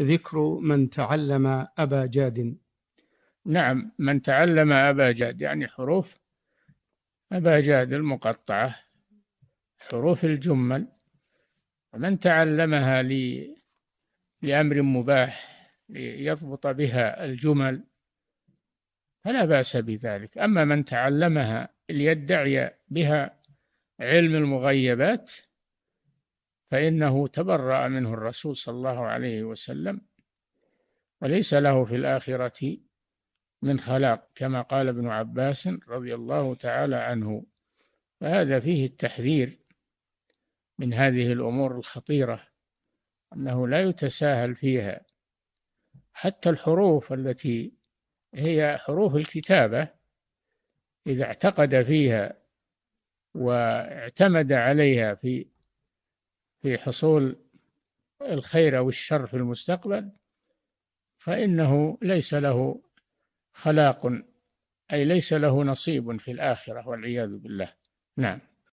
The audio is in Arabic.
ذكر من تعلم أبا جاد نعم من تعلم أبا جاد يعني حروف أبا جاد المقطعة حروف الجمل ومن تعلمها لي لأمر مباح ليضبط بها الجمل فلا بأس بذلك أما من تعلمها ليدعي بها علم المغيبات فإنه تبرأ منه الرسول صلى الله عليه وسلم وليس له في الآخرة من خلاق كما قال ابن عباس رضي الله تعالى عنه فهذا فيه التحذير من هذه الأمور الخطيرة أنه لا يتساهل فيها حتى الحروف التي هي حروف الكتابة إذا اعتقد فيها واعتمد عليها في في حصول الخير أو الشر في المستقبل فإنه ليس له خلاق أي ليس له نصيب في الآخرة والعياذ بالله نعم